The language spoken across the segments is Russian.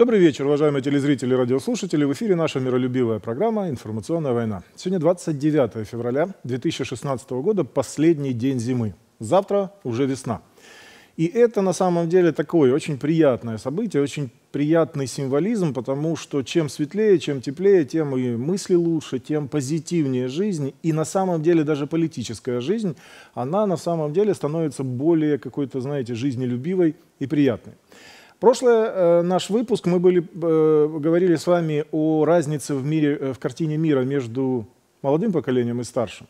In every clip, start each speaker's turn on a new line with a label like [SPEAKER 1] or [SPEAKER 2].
[SPEAKER 1] Добрый вечер, уважаемые телезрители и радиослушатели. В эфире наша миролюбивая программа «Информационная война». Сегодня 29 февраля 2016 года, последний день зимы. Завтра уже весна. И это на самом деле такое очень приятное событие, очень приятный символизм, потому что чем светлее, чем теплее, тем и мысли лучше, тем позитивнее жизнь. И на самом деле даже политическая жизнь, она на самом деле становится более какой-то, знаете, жизнелюбивой и приятной. Прошлый э, наш выпуск мы были, э, говорили с вами о разнице в, мире, э, в картине мира между молодым поколением и старшим.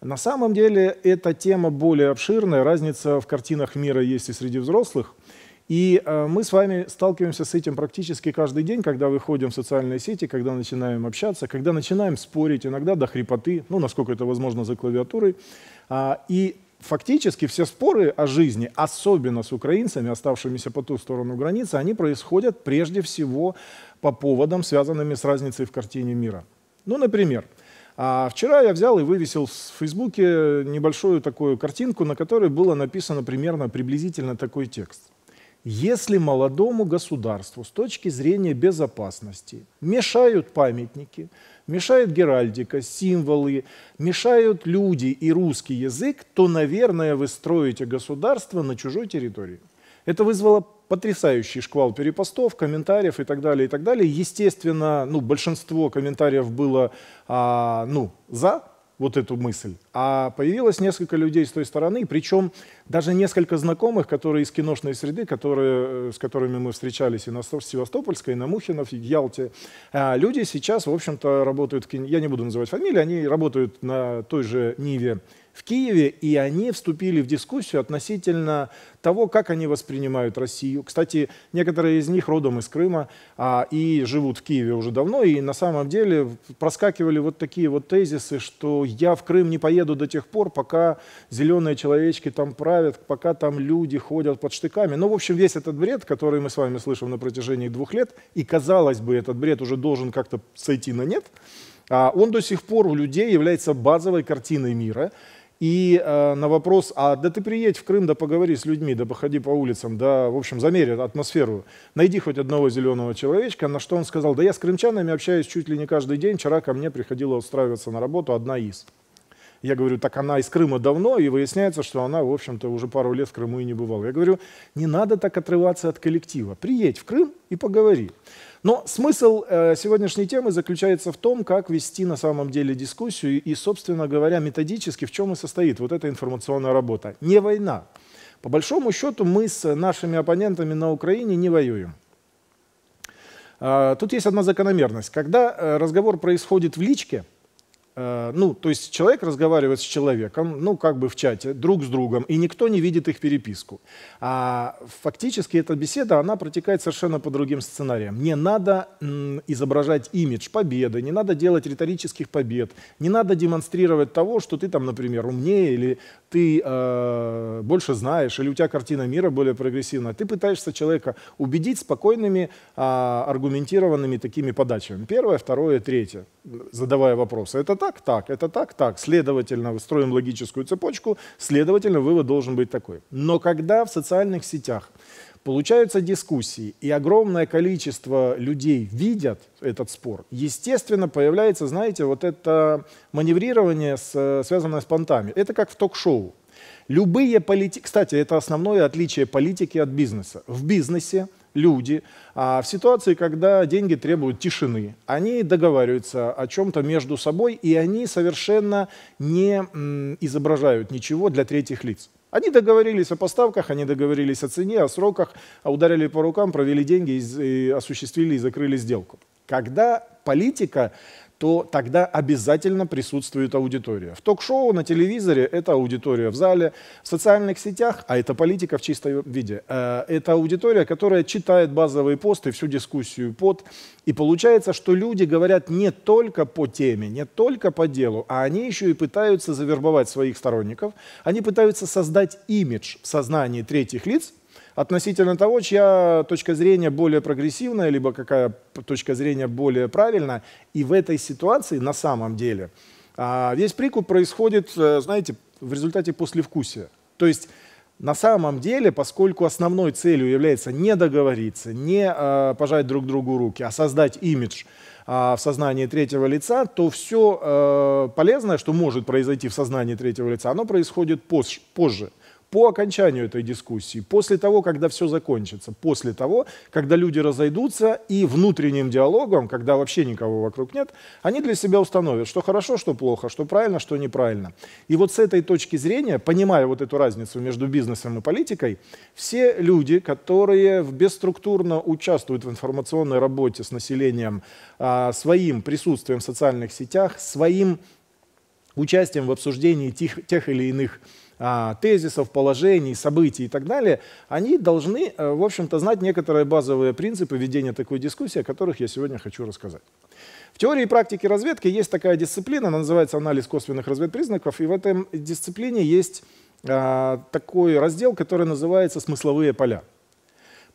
[SPEAKER 1] На самом деле эта тема более обширная. Разница в картинах мира есть и среди взрослых. И э, мы с вами сталкиваемся с этим практически каждый день, когда выходим в социальные сети, когда начинаем общаться, когда начинаем спорить, иногда до хрипоты, ну, насколько это возможно, за клавиатурой. А, и фактически все споры о жизни, особенно с украинцами, оставшимися по ту сторону границы, они происходят прежде всего по поводам, связанными с разницей в картине мира. Ну, например, а, вчера я взял и вывесил в Фейсбуке небольшую такую картинку, на которой было написано примерно приблизительно такой текст. Если молодому государству с точки зрения безопасности мешают памятники, мешает геральдика, символы, мешают люди и русский язык, то, наверное, вы строите государство на чужой территории. Это вызвало потрясающий шквал перепостов, комментариев и так далее, и так далее. Естественно, ну, большинство комментариев было а, ну, за вот эту мысль. А появилось несколько людей с той стороны, причем даже несколько знакомых, которые из киношной среды, которые, э, с которыми мы встречались и на Севастопольской, и на Мухинов, и в Ялте. А, люди сейчас, в общем-то, работают, я не буду называть фамилии, они работают на той же Ниве в Киеве, и они вступили в дискуссию относительно того, как они воспринимают Россию. Кстати, некоторые из них родом из Крыма а, и живут в Киеве уже давно, и на самом деле проскакивали вот такие вот тезисы, что я в Крым не поеду до тех пор, пока зеленые человечки там правят, пока там люди ходят под штыками. Ну, в общем, весь этот бред, который мы с вами слышим на протяжении двух лет, и, казалось бы, этот бред уже должен как-то сойти на нет, а он до сих пор у людей является базовой картиной мира. И э, на вопрос, а да ты приедь в Крым, да поговори с людьми, да походи по улицам, да, в общем, замерь атмосферу, найди хоть одного зеленого человечка, на что он сказал, да я с крымчанами общаюсь чуть ли не каждый день, вчера ко мне приходила устраиваться на работу одна из. Я говорю, так она из Крыма давно, и выясняется, что она, в общем-то, уже пару лет в Крыму и не бывала. Я говорю, не надо так отрываться от коллектива, приедь в Крым и поговори. Но смысл э, сегодняшней темы заключается в том, как вести на самом деле дискуссию и, собственно говоря, методически в чем и состоит вот эта информационная работа. Не война. По большому счету мы с нашими оппонентами на Украине не воюем. А, тут есть одна закономерность. Когда э, разговор происходит в личке, Э, ну, то есть человек разговаривает с человеком, ну, как бы в чате, друг с другом, и никто не видит их переписку. А фактически эта беседа, она протекает совершенно по другим сценариям. Не надо м, изображать имидж победы, не надо делать риторических побед, не надо демонстрировать того, что ты там, например, умнее, или ты э, больше знаешь, или у тебя картина мира более прогрессивная. Ты пытаешься человека убедить спокойными, э, аргументированными такими подачами. Первое, второе, третье, задавая вопросы. Это так, так, это так, так. Следовательно, строим логическую цепочку, следовательно, вывод должен быть такой. Но когда в социальных сетях получаются дискуссии, и огромное количество людей видят этот спор, естественно, появляется, знаете, вот это маневрирование, с, связанное с понтами. Это как в ток-шоу. Любые политики... Кстати, это основное отличие политики от бизнеса. В бизнесе люди а в ситуации, когда деньги требуют тишины, они договариваются о чем-то между собой, и они совершенно не изображают ничего для третьих лиц. Они договорились о поставках, они договорились о цене, о сроках, а ударили по рукам, провели деньги, и осуществили и закрыли сделку. Когда политика то тогда обязательно присутствует аудитория. В ток-шоу, на телевизоре это аудитория в зале, в социальных сетях, а это политика в чистом виде, э, это аудитория, которая читает базовые посты, всю дискуссию под. И получается, что люди говорят не только по теме, не только по делу, а они еще и пытаются завербовать своих сторонников, они пытаются создать имидж в сознании третьих лиц, относительно того, чья точка зрения более прогрессивная, либо какая точка зрения более правильная. И в этой ситуации на самом деле а, весь прикуп происходит, э, знаете, в результате послевкусия. То есть на самом деле, поскольку основной целью является не договориться, не а, пожать друг другу руки, а создать имидж а, в сознании третьего лица, то все э, полезное, что может произойти в сознании третьего лица, оно происходит позже. позже по окончанию этой дискуссии, после того, когда все закончится, после того, когда люди разойдутся и внутренним диалогом, когда вообще никого вокруг нет, они для себя установят, что хорошо, что плохо, что правильно, что неправильно. И вот с этой точки зрения, понимая вот эту разницу между бизнесом и политикой, все люди, которые бесструктурно участвуют в информационной работе с населением, а, своим присутствием в социальных сетях, своим участием в обсуждении тех, тех или иных а, тезисов, положений, событий и так далее, они должны, э, в общем-то, знать некоторые базовые принципы ведения такой дискуссии, о которых я сегодня хочу рассказать. В теории и практике разведки есть такая дисциплина, она называется анализ косвенных разведпризнаков, и в этой дисциплине есть а, такой раздел, который называется смысловые поля.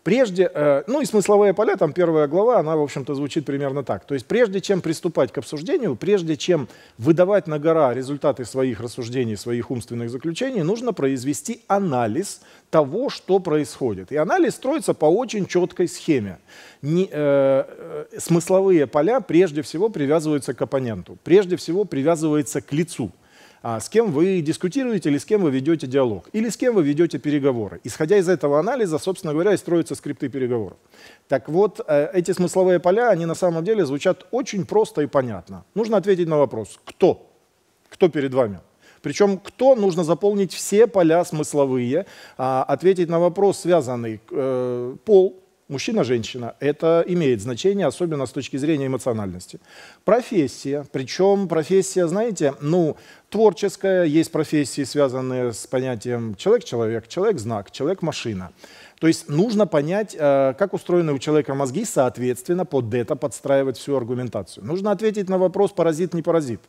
[SPEAKER 1] Прежде, э, ну и смысловые поля, там первая глава, она, в общем-то, звучит примерно так. То есть прежде чем приступать к обсуждению, прежде чем выдавать на гора результаты своих рассуждений, своих умственных заключений, нужно произвести анализ того, что происходит. И анализ строится по очень четкой схеме. Не, э, э смысловые поля прежде всего привязываются к оппоненту, прежде всего привязываются к лицу – а, с кем вы дискутируете или с кем вы ведете диалог, или с кем вы ведете переговоры. Исходя из этого анализа, собственно говоря, и строятся скрипты переговоров. Так вот, э, эти смысловые поля, они на самом деле звучат очень просто и понятно. Нужно ответить на вопрос, кто? Кто перед вами? Причем кто нужно заполнить все поля смысловые, а, ответить на вопрос, связанный э, пол, мужчина-женщина, это имеет значение, особенно с точки зрения эмоциональности. Профессия, причем профессия, знаете, ну, творческая, есть профессии, связанные с понятием человек-человек, человек-знак, человек-машина. человек то есть нужно понять, э, как устроены у человека мозги, соответственно, под это подстраивать всю аргументацию. Нужно ответить на вопрос «паразит, не паразит».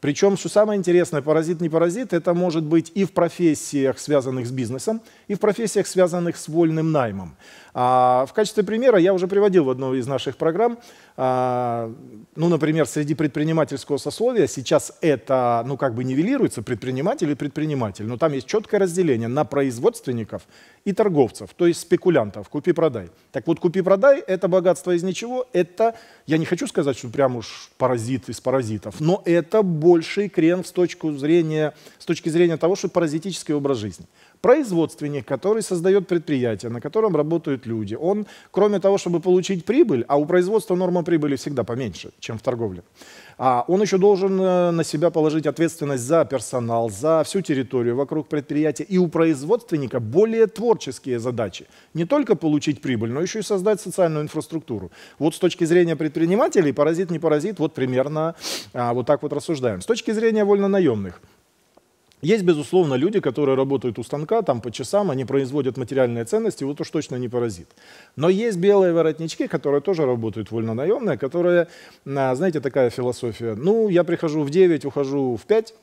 [SPEAKER 1] Причем, что самое интересное, паразит, не паразит, это может быть и в профессиях, связанных с бизнесом, и в профессиях, связанных с вольным наймом. А, в качестве примера я уже приводил в одной из наших программ, а, ну, например, среди предпринимательского сословия сейчас это, ну, как бы нивелируется, предприниматель и предприниматель, но там есть четкое разделение на производственников и торговцев. То есть из спекулянтов, купи-продай. Так вот, купи-продай – это богатство из ничего, это, я не хочу сказать, что прям уж паразит из паразитов, но это больший крен с, точки зрения, с точки зрения того, что паразитический образ жизни производственник, который создает предприятие, на котором работают люди, он, кроме того, чтобы получить прибыль, а у производства норма прибыли всегда поменьше, чем в торговле, а он еще должен э, на себя положить ответственность за персонал, за всю территорию вокруг предприятия. И у производственника более творческие задачи. Не только получить прибыль, но еще и создать социальную инфраструктуру. Вот с точки зрения предпринимателей, паразит не паразит, вот примерно а, вот так вот рассуждаем. С точки зрения вольнонаемных, есть, безусловно, люди, которые работают у станка, там по часам, они производят материальные ценности, вот уж точно не паразит. Но есть белые воротнички, которые тоже работают вольнонаемные, которые, а, знаете, такая философия. Ну, я прихожу в 9, ухожу в 5.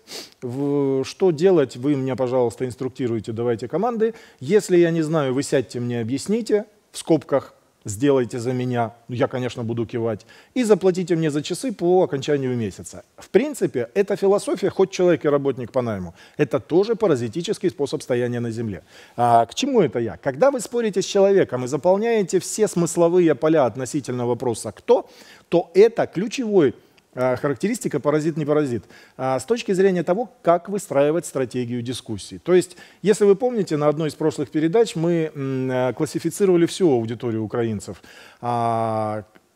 [SPEAKER 1] В, что делать? Вы меня, пожалуйста, инструктируйте, давайте команды. Если я не знаю, вы сядьте мне, объясните в скобках, сделайте за меня, я, конечно, буду кивать, и заплатите мне за часы по окончанию месяца. В принципе, эта философия, хоть человек и работник по найму, это тоже паразитический способ стояния на земле. А, к чему это я? Когда вы спорите с человеком и заполняете все смысловые поля относительно вопроса «кто», то это ключевой а, характеристика паразит не паразит а, с точки зрения того, как выстраивать стратегию дискуссии. То есть, если вы помните, на одной из прошлых передач мы а, классифицировали всю аудиторию украинцев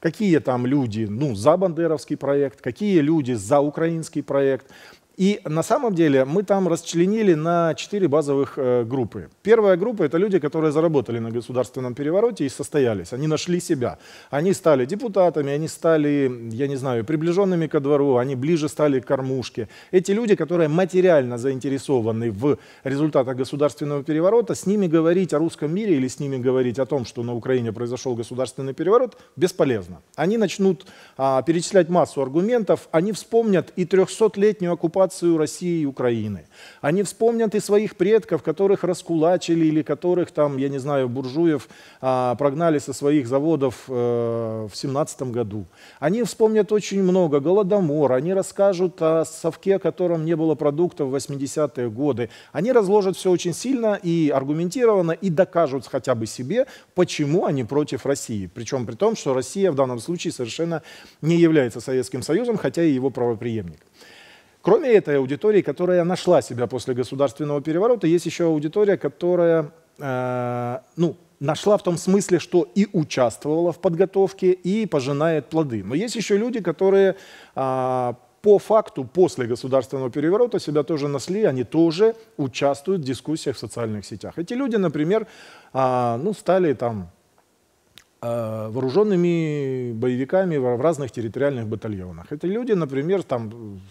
[SPEAKER 1] какие там люди ну, за бандеровский проект, какие люди за украинский проект. И на самом деле мы там расчленили на четыре базовых э, группы. Первая группа — это люди, которые заработали на государственном перевороте и состоялись. Они нашли себя. Они стали депутатами, они стали, я не знаю, приближенными ко двору, они ближе стали к кормушке. Эти люди, которые материально заинтересованы в результатах государственного переворота, с ними говорить о русском мире или с ними говорить о том, что на Украине произошел государственный переворот, бесполезно. Они начнут а, перечислять массу аргументов, они вспомнят и 300-летнюю оккупацию ситуацию России и Украины. Они вспомнят и своих предков, которых раскулачили или которых там, я не знаю, буржуев а, прогнали со своих заводов э, в семнадцатом году. Они вспомнят очень много, голодомор, они расскажут о совке, котором не было продуктов в 80-е годы. Они разложат все очень сильно и аргументированно и докажут хотя бы себе, почему они против России. Причем при том, что Россия в данном случае совершенно не является Советским Союзом, хотя и его правоприемник. Кроме этой аудитории, которая нашла себя после государственного переворота, есть еще аудитория, которая э, ну, нашла в том смысле, что и участвовала в подготовке, и пожинает плоды. Но есть еще люди, которые э, по факту после государственного переворота себя тоже нашли, они тоже участвуют в дискуссиях в социальных сетях. Эти люди, например, э, ну, стали там э, вооруженными боевиками в разных территориальных батальонах. Это люди, например, там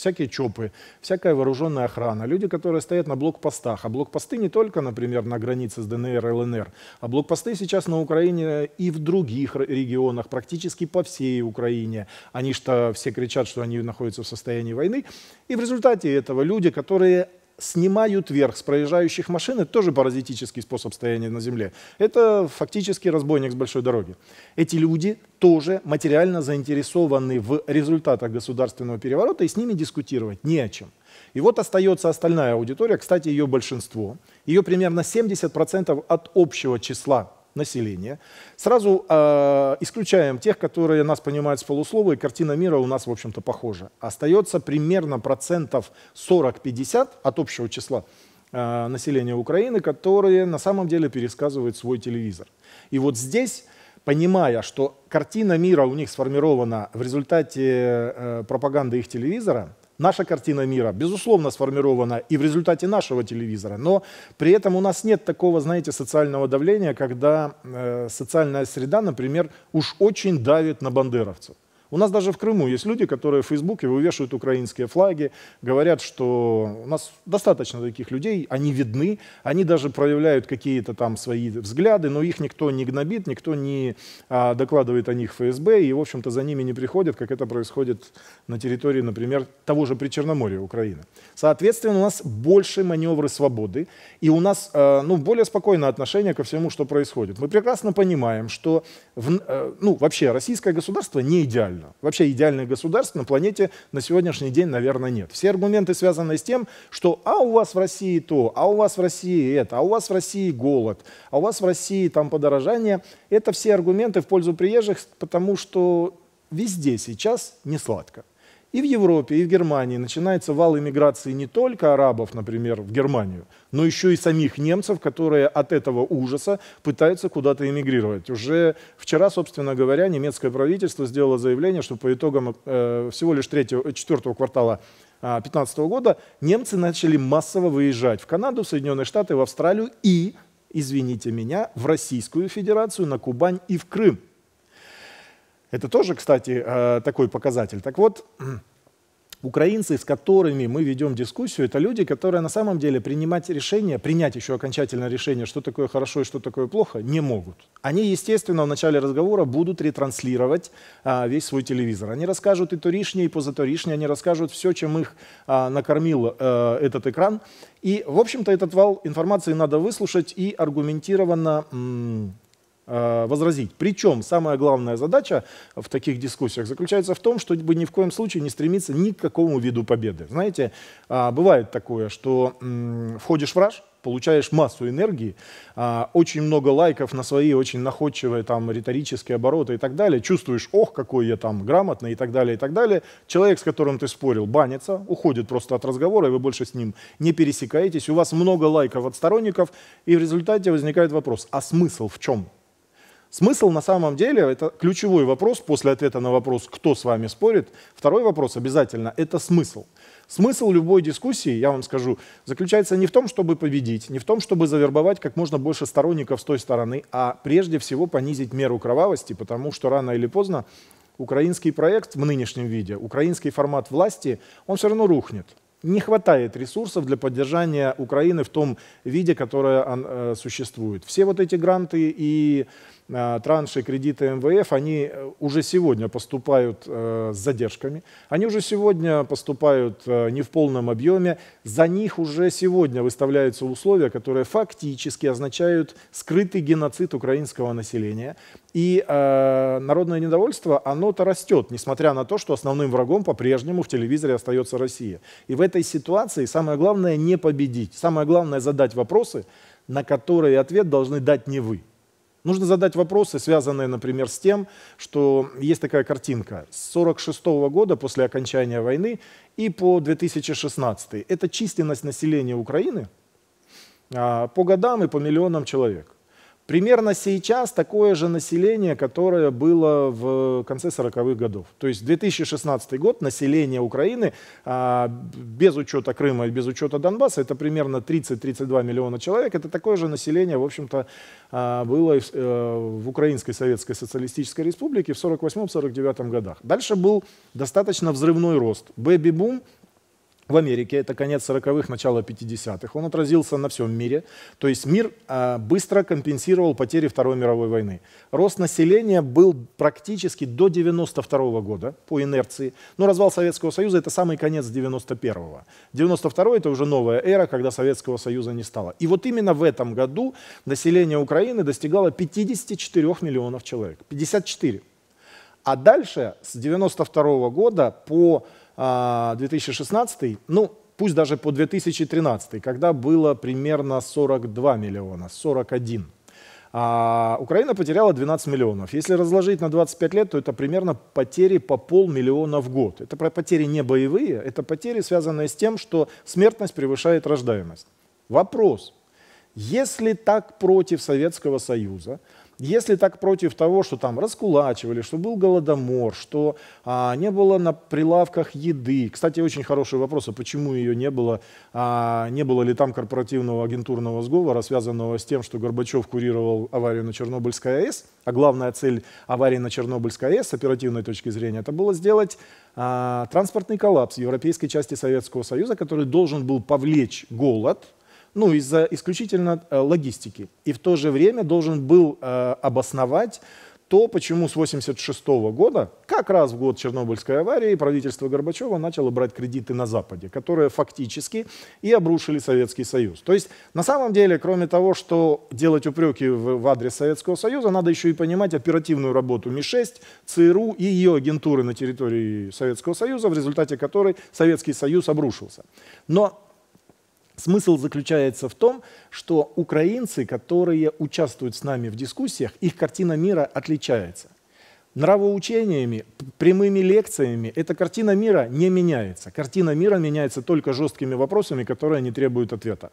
[SPEAKER 1] всякие ЧОПы, всякая вооруженная охрана, люди, которые стоят на блокпостах. А блокпосты не только, например, на границе с ДНР и ЛНР, а блокпосты сейчас на Украине и в других регионах, практически по всей Украине. Они что все кричат, что они находятся в состоянии войны. И в результате этого люди, которые снимают вверх с проезжающих машин. Это тоже паразитический способ стояния на земле. Это фактически разбойник с большой дороги. Эти люди тоже материально заинтересованы в результатах государственного переворота, и с ними дискутировать не о чем. И вот остается остальная аудитория, кстати, ее большинство. Ее примерно 70% от общего числа населения. Сразу э, исключаем тех, которые нас понимают с полуслова, и картина мира у нас, в общем-то, похожа. Остается примерно процентов 40-50 от общего числа э, населения Украины, которые на самом деле пересказывают свой телевизор. И вот здесь понимая, что картина мира у них сформирована в результате э, пропаганды их телевизора, Наша картина мира, безусловно, сформирована и в результате нашего телевизора, но при этом у нас нет такого, знаете, социального давления, когда э, социальная среда, например, уж очень давит на бандеровцев. У нас даже в Крыму есть люди, которые в Фейсбуке вывешивают украинские флаги, говорят, что у нас достаточно таких людей, они видны, они даже проявляют какие-то там свои взгляды, но их никто не гнобит, никто не а, докладывает о них ФСБ, и, в общем-то, за ними не приходят, как это происходит на территории, например, того же Причерноморья Украины. Соответственно, у нас больше маневры свободы, и у нас а, ну, более спокойное отношение ко всему, что происходит. Мы прекрасно понимаем, что в, а, ну, вообще российское государство не идеально идеально. Вообще идеальное государство на планете на сегодняшний день, наверное, нет. Все аргументы связаны с тем, что а у вас в России то, а у вас в России это, а у вас в России голод, а у вас в России там подорожание. Это все аргументы в пользу приезжих, потому что везде сейчас не сладко. И в Европе, и в Германии начинается вал иммиграции не только арабов, например, в Германию, но еще и самих немцев, которые от этого ужаса пытаются куда-то эмигрировать. Уже вчера, собственно говоря, немецкое правительство сделало заявление, что по итогам э, всего лишь третьего, э, четвертого квартала 2015 а, э, года немцы начали массово выезжать в Канаду, в Соединенные Штаты, в Австралию и, извините меня, в Российскую Федерацию, на Кубань и в Крым. Это тоже, кстати, э, такой показатель. Так вот, украинцы, с которыми мы ведем дискуссию, это люди, которые на самом деле принимать решение, принять еще окончательное решение, что такое хорошо и что такое плохо, не могут. Они, естественно, в начале разговора будут ретранслировать а, весь свой телевизор. Они расскажут и торишнее, и позаторишнее, они расскажут все, чем их а, накормил э, этот экран. И, в общем-то, этот вал информации надо выслушать и аргументированно Э, возразить. Причем самая главная задача в таких дискуссиях заключается в том, чтобы ни в коем случае не стремиться ни к какому виду победы. Знаете, а, бывает такое, что входишь в раж, получаешь массу энергии, а, очень много лайков на свои очень находчивые там риторические обороты и так далее, чувствуешь, ох, какой я там грамотный и так далее, и так далее. Человек, с которым ты спорил, банится, уходит просто от разговора, и вы больше с ним не пересекаетесь, у вас много лайков от сторонников, и в результате возникает вопрос, а смысл в чем? Смысл на самом деле, это ключевой вопрос после ответа на вопрос, кто с вами спорит. Второй вопрос обязательно, это смысл. Смысл любой дискуссии, я вам скажу, заключается не в том, чтобы победить, не в том, чтобы завербовать как можно больше сторонников с той стороны, а прежде всего понизить меру кровавости, потому что рано или поздно украинский проект в нынешнем виде, украинский формат власти, он все равно рухнет не хватает ресурсов для поддержания Украины в том виде, которое э, существует. Все вот эти гранты и а, транши кредиты МВФ, они э, уже сегодня поступают э, с задержками, они уже сегодня поступают э, не в полном объеме, за них уже сегодня выставляются условия, которые фактически означают скрытый геноцид украинского населения. И народное недовольство, оно-то растет, несмотря на то, что основным врагом по-прежнему в телевизоре остается Россия. И в этой ситуации самое главное не победить, самое главное задать вопросы, на которые ответ должны дать не вы, Нужно задать вопросы, связанные, например, с тем, что есть такая картинка с 1946 года после окончания войны и по 2016. Это численность населения Украины а, по годам и по миллионам человек. Примерно сейчас такое же население, которое было в конце 40-х годов. То есть 2016 год население Украины а, без учета Крыма и без учета Донбасса, это примерно 30-32 миллиона человек. Это такое же население, в общем-то, а, было э, в Украинской Советской Социалистической Республике в 48-49 годах. Дальше был достаточно взрывной рост. Бэби-бум – в Америке, это конец 40-х, начало 50-х, он отразился на всем мире. То есть мир э, быстро компенсировал потери Второй мировой войны. Рост населения был практически до 92 -го года по инерции. Но развал Советского Союза – это самый конец 91-го. 92-й – это уже новая эра, когда Советского Союза не стало. И вот именно в этом году население Украины достигало 54 миллионов человек. 54. А дальше с 92 года по 2016, а, ну, пусть даже по 2013, когда было примерно 42 миллиона, 41. А Украина потеряла 12 миллионов. Если разложить на 25 лет, то это примерно потери по полмиллиона в год. Это потери не боевые, это потери, связанные с тем, что смертность превышает рождаемость. Вопрос. Если так против Советского Союза, если так против того, что там раскулачивали, что был голодомор, что а, не было на прилавках еды. Кстати, очень хороший вопрос, а почему ее не было? А, не было ли там корпоративного агентурного сговора, связанного с тем, что Горбачев курировал аварию на Чернобыльской АЭС, а главная цель аварии на Чернобыльской АЭС с оперативной точки зрения, это было сделать а, транспортный коллапс в европейской части Советского Союза, который должен был повлечь голод, ну, из-за исключительно э, логистики. И в то же время должен был э, обосновать то, почему с 1986 года, как раз в год Чернобыльской аварии, правительство Горбачева начало брать кредиты на Западе, которые фактически и обрушили Советский Союз. То есть, на самом деле, кроме того, что делать упреки в, в адрес Советского Союза, надо еще и понимать оперативную работу Ми-6, ЦРУ и ее агентуры на территории Советского Союза, в результате которой Советский Союз обрушился. Но Смысл заключается в том, что украинцы, которые участвуют с нами в дискуссиях, их картина мира отличается. Нравоучениями, прямыми лекциями эта картина мира не меняется. Картина мира меняется только жесткими вопросами, которые не требуют ответа.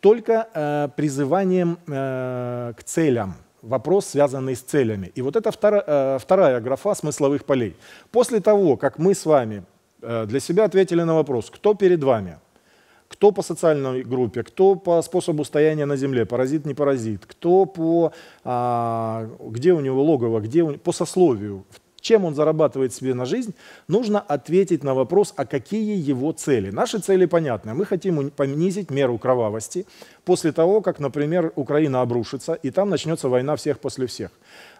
[SPEAKER 1] Только э, призыванием э, к целям, вопрос, связанный с целями. И вот это вторая, э, вторая графа смысловых полей. После того, как мы с вами э, для себя ответили на вопрос, кто перед вами – кто по социальной группе, кто по способу стояния на земле, паразит, не паразит, кто по, а, где у него логово, где у, по сословию, чем он зарабатывает себе на жизнь, нужно ответить на вопрос, а какие его цели. Наши цели понятны. Мы хотим понизить меру кровавости после того, как, например, Украина обрушится, и там начнется война всех после всех.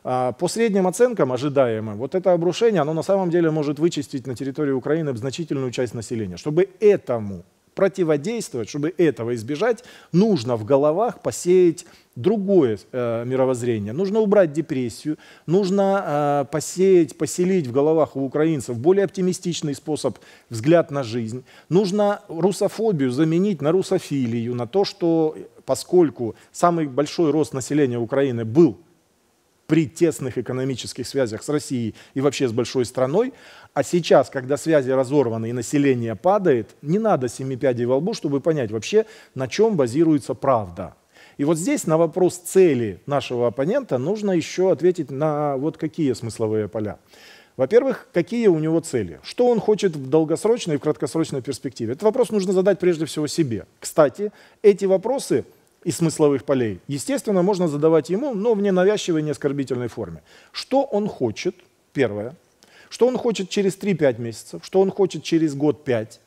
[SPEAKER 1] А, по средним оценкам ожидаемым, вот это обрушение, оно на самом деле может вычистить на территории Украины значительную часть населения. Чтобы этому противодействовать, чтобы этого избежать, нужно в головах посеять другое э, мировоззрение. Нужно убрать депрессию, нужно э, посеять, поселить в головах у украинцев более оптимистичный способ взгляд на жизнь. Нужно русофобию заменить на русофилию, на то, что поскольку самый большой рост населения Украины был при тесных экономических связях с Россией и вообще с большой страной. А сейчас, когда связи разорваны и население падает, не надо семи пядей во лбу, чтобы понять вообще, на чем базируется правда. И вот здесь на вопрос цели нашего оппонента нужно еще ответить на вот какие смысловые поля. Во-первых, какие у него цели? Что он хочет в долгосрочной и в краткосрочной перспективе? Этот вопрос нужно задать прежде всего себе. Кстати, эти вопросы и смысловых полей, естественно, можно задавать ему, но в ненавязчивой, неоскорбительной форме. Что он хочет, первое, что он хочет через 3-5 месяцев, что он хочет через год 5,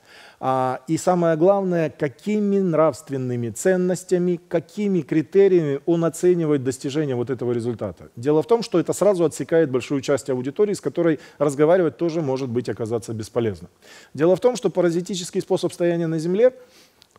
[SPEAKER 1] а, и самое главное, какими нравственными ценностями, какими критериями он оценивает достижение вот этого результата. Дело в том, что это сразу отсекает большую часть аудитории, с которой разговаривать тоже может быть оказаться бесполезно. Дело в том, что паразитический способ стояния на Земле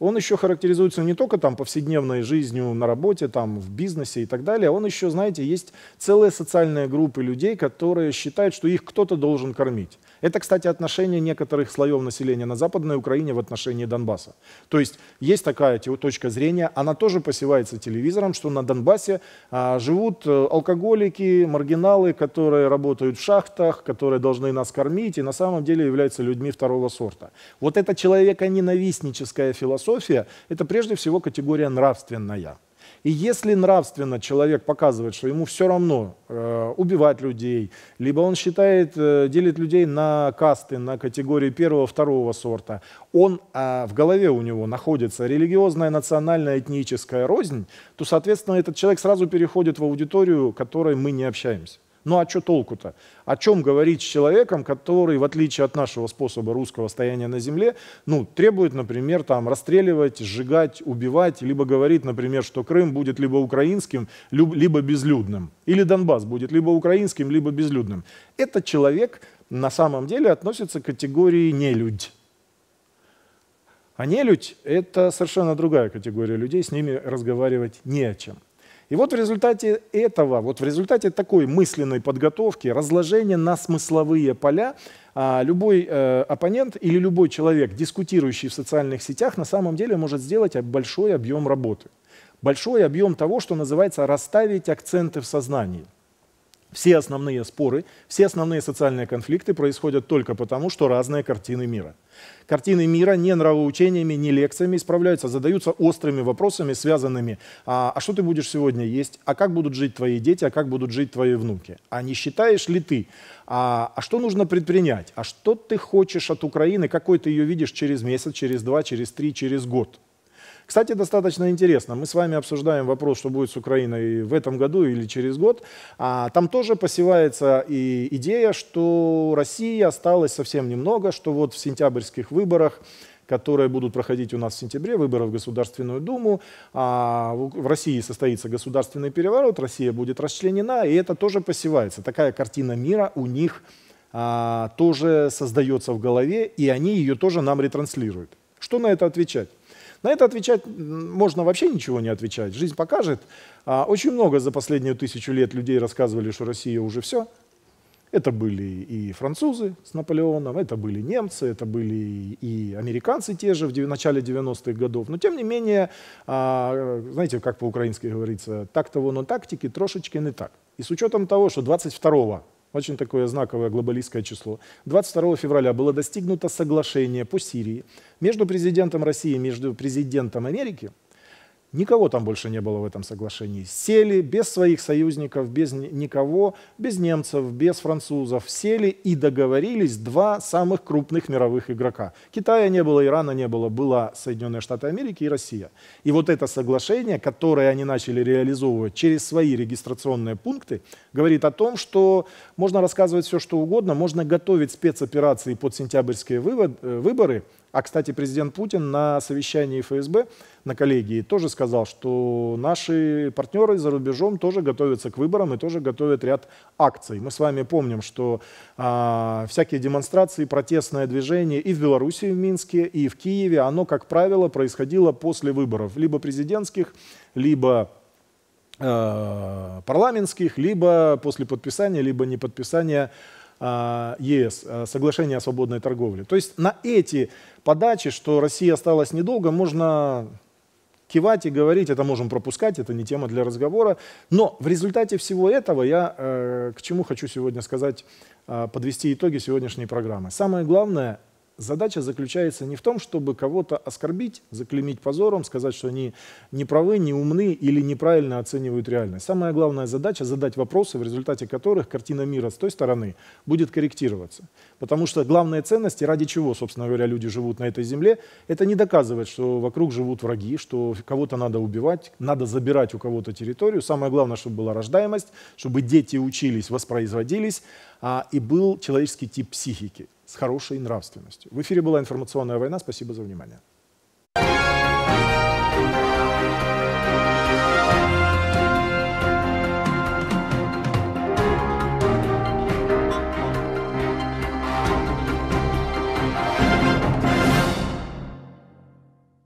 [SPEAKER 1] он еще характеризуется не только там повседневной жизнью на работе, там в бизнесе и так далее, он еще, знаете, есть целые социальные группы людей, которые считают, что их кто-то должен кормить. Это, кстати, отношение некоторых слоев населения на Западной Украине в отношении Донбасса. То есть есть такая точка зрения, она тоже посевается телевизором, что на Донбассе а, живут э, алкоголики, маргиналы, которые работают в шахтах, которые должны нас кормить и на самом деле являются людьми второго сорта. Вот эта человеконенавистническая философия, это прежде всего категория нравственная. И если нравственно человек показывает, что ему все равно э, убивать людей, либо он считает, э, делит людей на касты, на категории первого, второго сорта, он, э, в голове у него находится религиозная, национальная, этническая рознь, то, соответственно, этот человек сразу переходит в аудиторию, которой мы не общаемся. Ну а что толку-то? О чем говорить с человеком, который, в отличие от нашего способа русского стояния на земле, ну, требует, например, там, расстреливать, сжигать, убивать, либо говорит, например, что Крым будет либо украинским, либо безлюдным, или Донбасс будет либо украинским, либо безлюдным. Этот человек на самом деле относится к категории «нелюдь». А нелюдь – это совершенно другая категория людей, с ними разговаривать не о чем. И вот в результате этого, вот в результате такой мысленной подготовки, разложения на смысловые поля, а, любой э, оппонент или любой человек, дискутирующий в социальных сетях, на самом деле может сделать большой объем работы. Большой объем того, что называется расставить акценты в сознании. Все основные споры, все основные социальные конфликты происходят только потому, что разные картины мира. Картины мира не нравоучениями, не лекциями исправляются, задаются острыми вопросами, связанными а, «а что ты будешь сегодня есть?», «а как будут жить твои дети?», «а как будут жить твои внуки?», «а не считаешь ли ты?», «а, а что нужно предпринять?», «а что ты хочешь от Украины?», «какой ты ее видишь через месяц, через два, через три, через год?». Кстати, достаточно интересно. Мы с вами обсуждаем вопрос, что будет с Украиной в этом году или через год. А там тоже посевается и идея, что России осталось совсем немного, что вот в сентябрьских выборах которые будут проходить у нас в сентябре, выборы в Государственную Думу. А в России состоится государственный переворот, Россия будет расчленена, и это тоже посевается. Такая картина мира у них а, тоже создается в голове, и они ее тоже нам ретранслируют. Что на это отвечать? На это отвечать можно вообще ничего не отвечать. Жизнь покажет. А, очень много за последнюю тысячу лет людей рассказывали, что Россия уже все. Это были и французы с Наполеоном, это были немцы, это были и американцы те же в начале 90-х годов. Но тем не менее, а, знаете, как по-украински говорится, так то того, но тактики трошечки не так. И с учетом того, что 22 очень такое знаковое глобалистское число, 22 февраля было достигнуто соглашение по Сирии между президентом России и между президентом Америки – Никого там больше не было в этом соглашении. Сели без своих союзников, без никого, без немцев, без французов. Сели и договорились два самых крупных мировых игрока. Китая не было, Ирана не было, была Соединенные Штаты Америки и Россия. И вот это соглашение, которое они начали реализовывать через свои регистрационные пункты, говорит о том, что можно рассказывать все, что угодно, можно готовить спецоперации под сентябрьские э, выборы. А, кстати, президент Путин на совещании ФСБ, на коллегии тоже сказал, сказал, что наши партнеры за рубежом тоже готовятся к выборам и тоже готовят ряд акций. Мы с вами помним, что э, всякие демонстрации, протестное движение и в Беларуси, и в Минске, и в Киеве, оно, как правило, происходило после выборов, либо президентских, либо э, парламентских, либо после подписания, либо не подписания а, ЕС, соглашение о свободной торговле. То есть на эти подачи, что Россия осталась недолго, можно кивать и говорить, это можем пропускать, это не тема для разговора. Но в результате всего этого я э, к чему хочу сегодня сказать, э, подвести итоги сегодняшней программы. Самое главное задача заключается не в том, чтобы кого-то оскорбить, заклемить позором, сказать, что они не правы, не умны или неправильно оценивают реальность. Самая главная задача — задать вопросы, в результате которых картина мира с той стороны будет корректироваться. Потому что главные ценности, ради чего, собственно говоря, люди живут на этой земле, это не доказывает, что вокруг живут враги, что кого-то надо убивать, надо забирать у кого-то территорию. Самое главное, чтобы была рождаемость, чтобы дети учились, воспроизводились, а, и был человеческий тип психики с хорошей нравственностью. В эфире была информационная война. Спасибо за внимание.